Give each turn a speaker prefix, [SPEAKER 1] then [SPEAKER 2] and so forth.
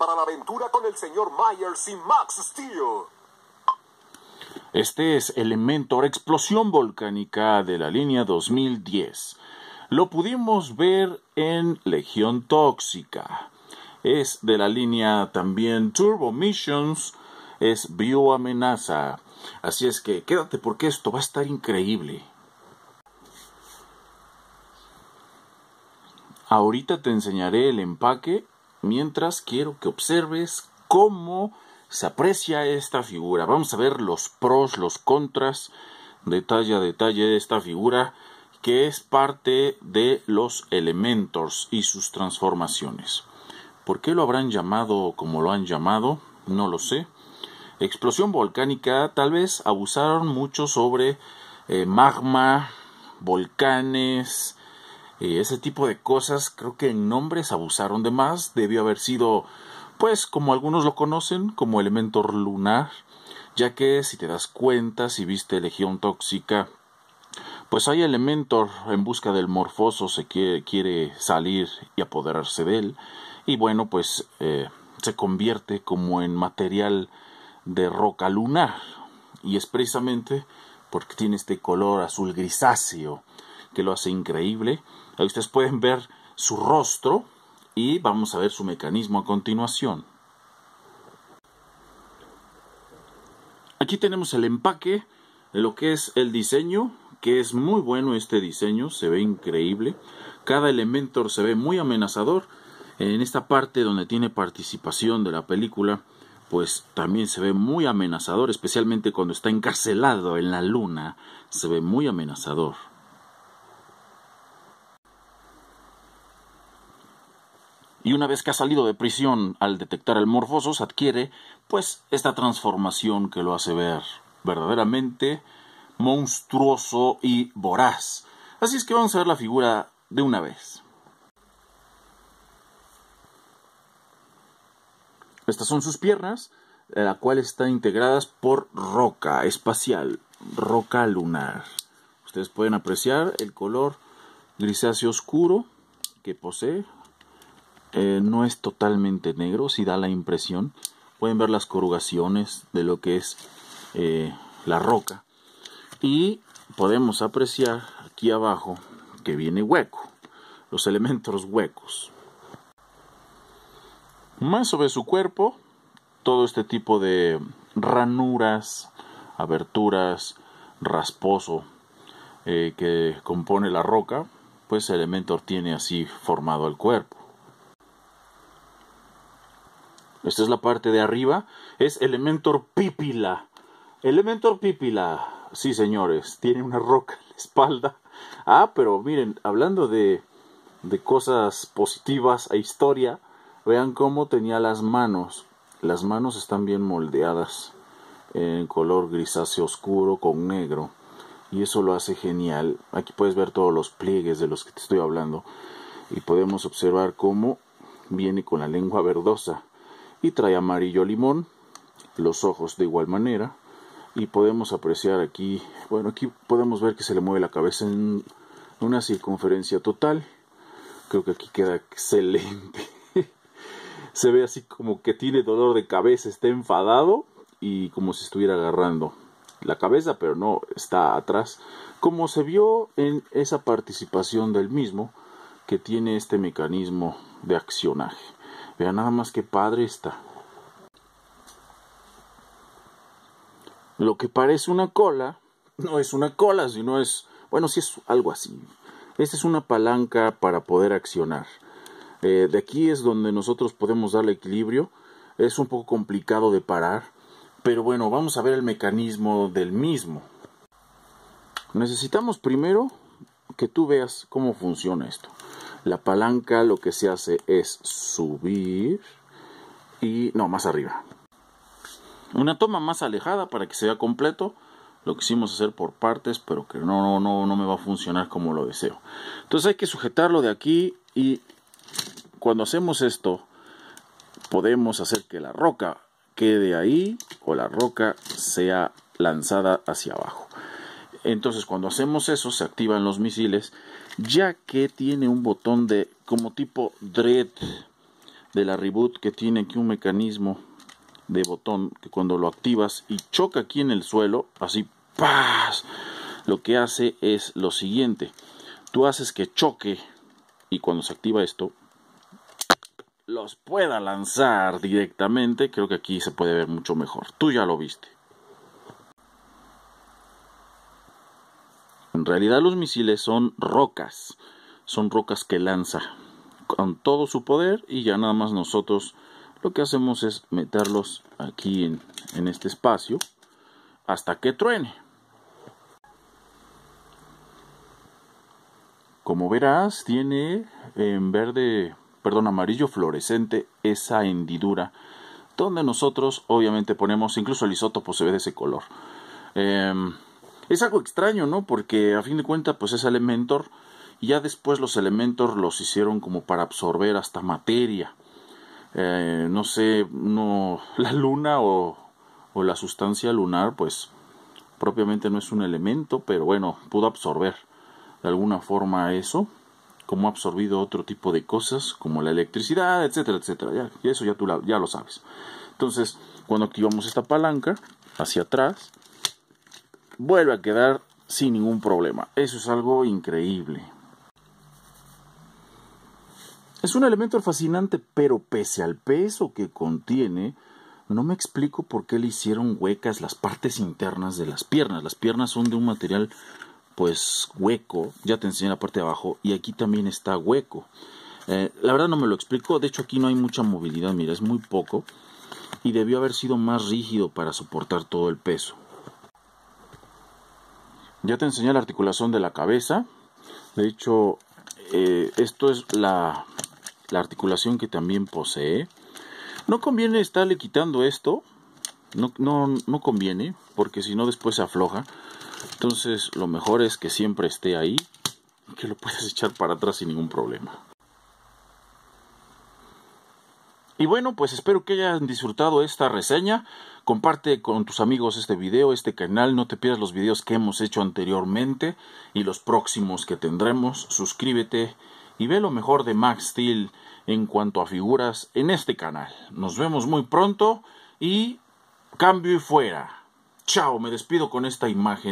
[SPEAKER 1] para la aventura con el señor Myers y Max Steel. Este es Elementor Explosión Volcánica de la línea 2010. Lo pudimos ver en Legión Tóxica. Es de la línea también Turbo Missions, es Bioamenaza. Así es que quédate porque esto va a estar increíble. Ahorita te enseñaré el empaque Mientras quiero que observes cómo se aprecia esta figura. Vamos a ver los pros, los contras, detalle a detalle de esta figura que es parte de los elementos y sus transformaciones. ¿Por qué lo habrán llamado como lo han llamado? No lo sé. Explosión volcánica, tal vez abusaron mucho sobre eh, magma, volcanes, eh, ese tipo de cosas creo que en nombres abusaron de más debió haber sido pues como algunos lo conocen como elemento lunar ya que si te das cuenta si viste Legión Tóxica pues hay Elementor en busca del morfoso se quiere, salir y apoderarse de él y bueno pues eh, se convierte como en material de roca lunar y es precisamente porque tiene este color azul grisáceo que lo hace increíble. Ahí ustedes pueden ver su rostro y vamos a ver su mecanismo a continuación. Aquí tenemos el empaque, lo que es el diseño, que es muy bueno este diseño, se ve increíble. Cada elemento se ve muy amenazador. En esta parte donde tiene participación de la película, pues también se ve muy amenazador, especialmente cuando está encarcelado en la luna, se ve muy amenazador. y una vez que ha salido de prisión al detectar el se adquiere pues esta transformación que lo hace ver verdaderamente monstruoso y voraz. Así es que vamos a ver la figura de una vez. Estas son sus piernas, eh, la cual están integradas por roca espacial, roca lunar. Ustedes pueden apreciar el color grisáceo oscuro que posee, eh, no es totalmente negro, si da la impresión. Pueden ver las corrugaciones de lo que es eh, la roca. Y podemos apreciar aquí abajo que viene hueco, los elementos huecos. Más sobre su cuerpo, todo este tipo de ranuras, aberturas, rasposo eh, que compone la roca, pues el elemento tiene así formado el cuerpo. Esta es la parte de arriba. Es Elementor Pipila. Elementor Pipila. Sí, señores. Tiene una roca en la espalda. Ah, pero miren, hablando de, de cosas positivas a e historia, vean cómo tenía las manos. Las manos están bien moldeadas en color grisáceo oscuro con negro y eso lo hace genial. Aquí puedes ver todos los pliegues de los que te estoy hablando y podemos observar cómo viene con la lengua verdosa y trae amarillo limón, los ojos de igual manera y podemos apreciar aquí, bueno aquí podemos ver que se le mueve la cabeza en una circunferencia total, creo que aquí queda excelente, se ve así como que tiene dolor de cabeza, está enfadado y como si estuviera agarrando la cabeza, pero no está atrás, como se vio en esa participación del mismo que tiene este mecanismo de accionaje. Vean nada más que padre está. Lo que parece una cola no es una cola, sino es, bueno, si es algo así. Esta es una palanca para poder accionar. Eh, de aquí es donde nosotros podemos darle equilibrio. Es un poco complicado de parar, pero bueno, vamos a ver el mecanismo del mismo. Necesitamos primero que tú veas cómo funciona esto. La palanca lo que se hace es subir y no, más arriba. Una toma más alejada para que sea completo. Lo quisimos hacer por partes, pero que no, no, no me va a funcionar como lo deseo. Entonces hay que sujetarlo de aquí y cuando hacemos esto podemos hacer que la roca quede ahí o la roca sea lanzada hacia abajo. Entonces cuando hacemos eso se activan los misiles ya que tiene un botón de como tipo dread de la reboot que tiene aquí un mecanismo de botón que cuando lo activas y choca aquí en el suelo así ¡paz! lo que hace es lo siguiente tú haces que choque y cuando se activa esto los pueda lanzar directamente creo que aquí se puede ver mucho mejor tú ya lo viste En realidad los misiles son rocas, son rocas que lanza con todo su poder y ya nada más nosotros lo que hacemos es meterlos aquí en, este espacio hasta que truene. Como verás, tiene en verde, perdón, amarillo fluorescente esa hendidura donde nosotros obviamente ponemos, incluso el isótopo se ve de ese color. Em, es algo extraño, ¿no? Porque a fin de cuentas, pues es Elementor. Y ya después los Elementor los hicieron como para absorber hasta materia. Eh, no sé, no, la luna o, la sustancia lunar, pues propiamente no es un elemento, pero bueno, pudo absorber de alguna forma eso, como ha absorbido otro tipo de cosas, como la electricidad, etcétera, etcétera. Ya, eso ya tú ya lo sabes. Entonces, cuando activamos esta palanca hacia atrás, vuelve a quedar sin ningún problema. Eso es algo increíble. Es un elemento fascinante, pero pese al peso que contiene, no me explico por qué le hicieron huecas las partes internas de las piernas. Las piernas son de un material pues hueco, ya te enseñé la parte de abajo, y aquí también está hueco. Eh, la verdad no me lo explico, de hecho aquí no hay mucha movilidad, mira, es muy poco, y debió haber sido más rígido para soportar todo el peso. Ya te enseñé la articulación de la cabeza. De hecho, eh, esto es la, articulación que también posee. No conviene estarle quitando esto. No, no conviene, porque si no después se afloja. Entonces lo mejor es que siempre esté ahí y que lo puedas echar para atrás sin ningún problema. Y bueno, pues espero que hayan disfrutado esta reseña. Comparte con tus amigos este video, este canal. No te pierdas los videos que hemos hecho anteriormente y los próximos que tendremos. Suscríbete y ve lo mejor de Max Steel en cuanto a figuras en este canal. Nos vemos muy pronto y cambio y fuera. Chao, me despido con esta imagen.